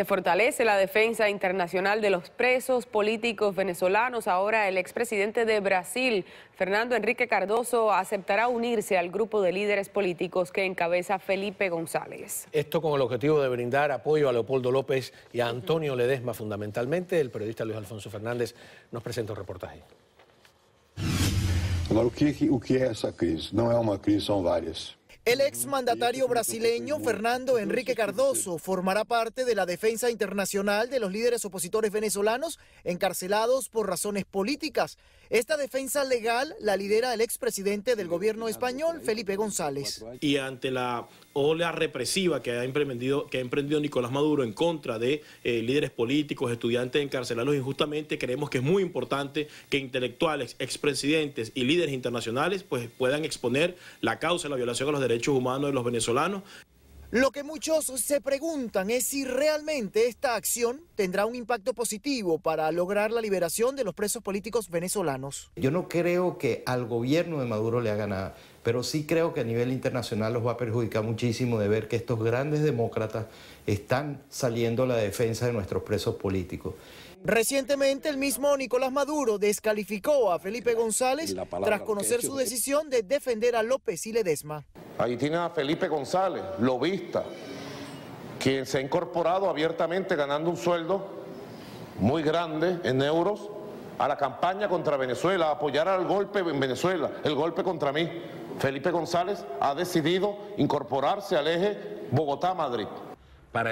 Se fortalece la defensa internacional de los presos políticos venezolanos. Ahora el expresidente de Brasil, Fernando Enrique Cardoso, aceptará unirse al grupo de líderes políticos que encabeza Felipe González. Esto con el objetivo de brindar apoyo a Leopoldo López y a Antonio Ledesma fundamentalmente. El periodista Luis Alfonso Fernández nos presenta un reportaje. ¿qué, es crisis? No es una crisis, son varias. El exmandatario brasileño Fernando Enrique Cardoso formará parte de la defensa internacional de los líderes opositores venezolanos encarcelados por razones políticas. Esta defensa legal la lidera el expresidente del gobierno español, Felipe González. Y ante la ola represiva que ha emprendido, Nicolás Maduro en contra de eh, líderes políticos, estudiantes encarcelados injustamente, creemos que es muy importante que intelectuales, expresidentes y líderes internacionales pues, puedan exponer la causa de la violación a los derechos humanos de los venezolanos. Lo que muchos se preguntan es si realmente esta acción tendrá un impacto positivo para lograr la liberación de los presos políticos venezolanos. Yo no creo que al gobierno de Maduro le haga nada, pero sí creo que a nivel internacional los va a perjudicar muchísimo de ver que estos grandes demócratas están saliendo a la defensa de nuestros presos políticos. Recientemente el mismo Nicolás Maduro descalificó a Felipe González tras conocer su decisión de defender a López y Ledesma. Ahí tiene a Felipe González, lobista, quien se ha incorporado abiertamente ganando un sueldo muy grande en euros a la campaña contra Venezuela, a apoyar al golpe en Venezuela, el golpe contra mí. Felipe González ha decidido incorporarse al eje Bogotá-Madrid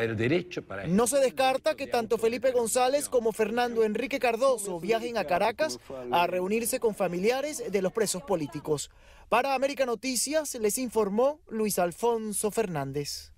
el derecho. Para no se descarta que tanto Felipe González como Fernando Enrique Cardoso viajen a Caracas a reunirse con familiares de los presos políticos. Para América Noticias les informó Luis Alfonso Fernández.